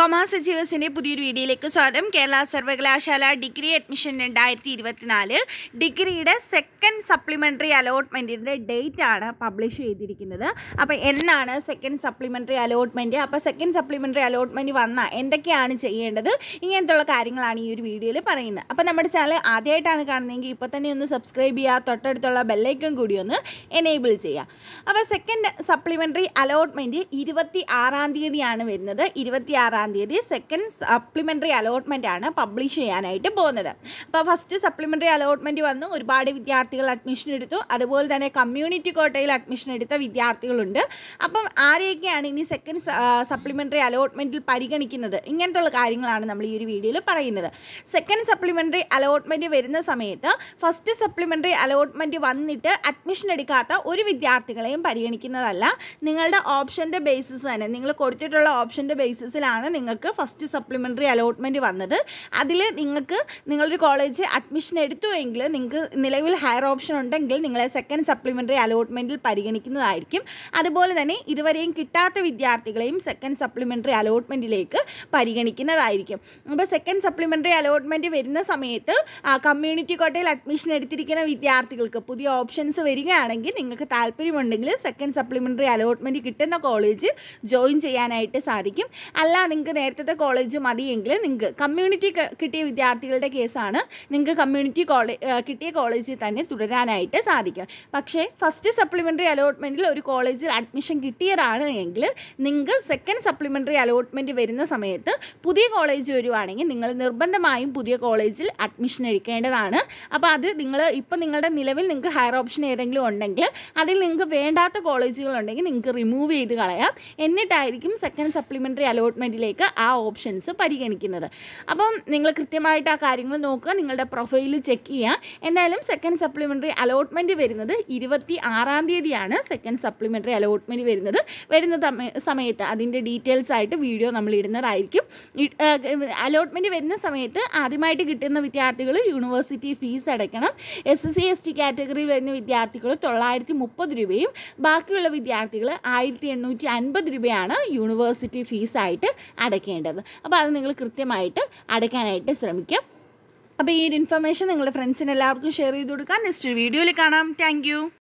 commerce അച്ചീവേഴ്സിൻ്റെ പുതിയൊരു വീഡിയോയിലേക്ക് സ്വാഗതം കേരള സർവകലാശാല ഡിഗ്രി അഡ്മിഷൻ രണ്ടായിരത്തി ഇരുപത്തിനാല് ഡിഗ്രിയുടെ സെക്കൻഡ് സപ്ലിമെൻ്ററി അലോട്ട്മെൻറ്റിൻ്റെ ഡേറ്റ് ആണ് പബ്ലിഷ് ചെയ്തിരിക്കുന്നത് അപ്പോൾ എന്നാണ് സെക്കൻഡ് സപ്ലിമെൻ്ററി അലോട്ട്മെൻറ്റ് അപ്പോൾ സെക്കൻഡ് സപ്ലിമെൻ്ററി അലോട്ട്മെൻറ്റ് വന്നാൽ എന്തൊക്കെയാണ് ചെയ്യേണ്ടത് ഇങ്ങനത്തെയുള്ള കാര്യങ്ങളാണ് ഈ ഒരു വീഡിയോയിൽ പറയുന്നത് അപ്പോൾ നമ്മുടെ ചാനൽ ആദ്യമായിട്ടാണ് കാണുന്നതെങ്കിൽ ഇപ്പോൾ തന്നെ ഒന്ന് സബ്സ്ക്രൈബ് ചെയ്യുക തൊട്ടടുത്തുള്ള ബെല്ലൈക്കൺ കൂടി ഒന്ന് എനേബിൾ ചെയ്യുക അപ്പോൾ സെക്കൻഡ് സപ്ലിമെൻ്ററി അലോട്ട്മെൻറ്റ് ഇരുപത്തി ആറാം തീയതിയാണ് വരുന്നത് ഇരുപത്തി ആറാം തീയതി സെക്കൻഡ് സപ്ലിമെൻ്ററി അലോട്ട്മെൻ്റ് ആണ് പബ്ലിഷ് ചെയ്യാനായിട്ട് പോകുന്നത് അപ്പോൾ ഫസ്റ്റ് സപ്ലിമെൻ്ററി അലോട്ട്മെൻറ്റ് വന്നു ഒരുപാട് വിദ്യാർത്ഥികൾ അഡ്മിഷൻ എടുത്തു അതുപോലെ തന്നെ കമ്മ്യൂണിറ്റി കോട്ടയിൽ അഡ്മിഷൻ എടുത്ത വിദ്യാർത്ഥികളുണ്ട് അപ്പം ആരെയൊക്കെയാണ് ഇനി സെക്കൻഡ് സപ്ലിമെൻ്ററി അലോട്ട്മെൻറ്റിൽ പരിഗണിക്കുന്നത് ഉള്ള കാര്യങ്ങളാണ് നമ്മൾ ഈ ഒരു വീഡിയോയിൽ പറയുന്നത് സെക്കൻഡ് സപ്ലിമെൻ്ററി അലോട്ട്മെൻറ്റ് വരുന്ന സമയത്ത് ഫസ്റ്റ് സപ്ലിമെൻ്ററി അലോട്ട്മെൻറ്റ് വന്നിട്ട് അഡ്മിഷൻ എടുക്കാത്ത ഒരു വിദ്യാർത്ഥികളെയും പരിഗണിക്കുന്നതല്ല നിങ്ങളുടെ ഓപ്ഷൻ്റെ ബേസിസ് തന്നെ നിങ്ങൾ കൊടുത്തിട്ടുള്ള ഓപ്ഷൻ്റെ ബേസിസിലാണ് നിങ്ങൾക്ക് ഫസ്റ്റ് സപ്ലിമെൻ്ററി അലോട്ട്മെൻറ്റ് വന്നത് അതിൽ നിങ്ങൾക്ക് നിങ്ങളൊരു കോളേജ് അഡ്മിഷൻ എടുത്തു എങ്കിൽ നിങ്ങൾക്ക് നിലവിൽ ഹയർ ഓപ്ഷൻ ഉണ്ടെങ്കിൽ നിങ്ങളെ സെക്കൻഡ് സപ്ലിമെൻ്ററി അലോട്ട്മെൻറ്റിൽ പരിഗണിക്കുന്നതായിരിക്കും അതുപോലെ തന്നെ ഇതുവരെയും കിട്ടാത്ത വിദ്യാർത്ഥികളെയും സെക്കൻഡ് സപ്ലിമെൻ്ററി അലോട്ട്മെൻറ്റിലേക്ക് പരിഗണിക്കുന്നതായിരിക്കും അപ്പോൾ സെക്കൻഡ് സപ്ലിമെൻ്ററി അലോട്ട്മെൻറ്റ് വരുന്ന സമയത്ത് കമ്മ്യൂണിറ്റി കോട്ടയിൽ അഡ്മിഷൻ എടുത്തിരിക്കുന്ന വിദ്യാർത്ഥികൾക്ക് പുതിയ ഓപ്ഷൻസ് വരികയാണെങ്കിൽ നിങ്ങൾക്ക് താല്പര്യമുണ്ടെങ്കിൽ സെക്കൻഡ് സപ്ലിമെൻ്ററി അലോട്ട്മെൻറ്റ് കിട്ടുന്ന കോളേജ് ജോയിൻ ചെയ്യാനായിട്ട് സാധിക്കും അല്ല നിങ്ങൾക്ക് നേരത്തെ കോളേജ് മതിയെങ്കിൽ നിങ്ങൾക്ക് കമ്മ്യൂണിറ്റി കിട്ടിയ വിദ്യാർത്ഥികളുടെ കേസാണ് നിങ്ങൾക്ക് കമ്മ്യൂണിറ്റി കോളേജ് കിട്ടിയ കോളേജിൽ തന്നെ തുടരാനായിട്ട് സാധിക്കും പക്ഷേ ഫസ്റ്റ് സപ്ലിമെൻ്ററി അലോട്ട്മെൻറ്റിൽ ഒരു കോളേജിൽ അഡ്മിഷൻ കിട്ടിയതാണ് എങ്കിൽ നിങ്ങൾക്ക് സെക്കൻഡ് സപ്ലിമെൻ്ററി അലോട്ട്മെൻറ്റ് വരുന്ന സമയത്ത് പുതിയ കോളേജ് വരുവാണെങ്കിൽ നിങ്ങൾ നിർബന്ധമായും പുതിയ കോളേജിൽ അഡ്മിഷൻ എടുക്കേണ്ടതാണ് അപ്പോൾ അത് നിങ്ങൾ ഇപ്പം നിങ്ങളുടെ നിലവിൽ നിങ്ങൾക്ക് ഹയർ ഓപ്ഷൻ ഏതെങ്കിലും ഉണ്ടെങ്കിൽ അതിൽ നിങ്ങൾക്ക് വേണ്ടാത്ത കോളേജുകളുണ്ടെങ്കിൽ നിങ്ങൾക്ക് റിമൂവ് ചെയ്ത് കളയാം എന്നിട്ടായിരിക്കും സെക്കൻഡ് സപ്ലിമെൻ്ററി അലോട്ട്മെൻറ്റിലേക്ക് രീതിയിലേക്ക് ആ ഓപ്ഷൻസ് പരിഗണിക്കുന്നത് അപ്പം നിങ്ങൾ കൃത്യമായിട്ട് ആ കാര്യങ്ങൾ നോക്കുക നിങ്ങളുടെ പ്രൊഫൈൽ ചെക്ക് ചെയ്യുക എന്തായാലും സെക്കൻഡ് സപ്ലിമെൻ്ററി അലോട്ട്മെൻറ്റ് വരുന്നത് ഇരുപത്തി ആറാം തീയതിയാണ് സെക്കൻഡ് സപ്ലിമെൻ്ററി അലോട്ട്മെൻറ്റ് വരുന്നത് വരുന്ന സമയത്ത് അതിൻ്റെ ഡീറ്റെയിൽസ് ആയിട്ട് വീഡിയോ നമ്മൾ ഇടുന്നതായിരിക്കും അലോട്ട്മെൻറ്റ് വരുന്ന സമയത്ത് ആദ്യമായിട്ട് കിട്ടുന്ന വിദ്യാർത്ഥികൾ യൂണിവേഴ്സിറ്റി ഫീസ് അടയ്ക്കണം S S C S T കാറ്റഗറിയിൽ വരുന്ന വിദ്യാർത്ഥികൾ തൊള്ളായിരത്തി മുപ്പത് രൂപയും ബാക്കിയുള്ള വിദ്യാർത്ഥികൾ ആയിരത്തി എണ്ണൂറ്റി അൻപത് രൂപയാണ് യൂണിവേഴ്സിറ്റി ഫീസായിട്ട് അടയ്ക്കേണ്ടത് അപ്പോൾ അത് നിങ്ങൾ കൃത്യമായിട്ട് അടയ്ക്കാനായിട്ട് ശ്രമിക്കുക അപ്പോൾ ഈ ഒരു ഇൻഫർമേഷൻ നിങ്ങളുടെ ഫ്രണ്ട്സിന് എല്ലാവർക്കും ഷെയർ ചെയ്ത് കൊടുക്കാം നെക്സ്റ്റ് വീഡിയോയിൽ കാണാം താങ്ക്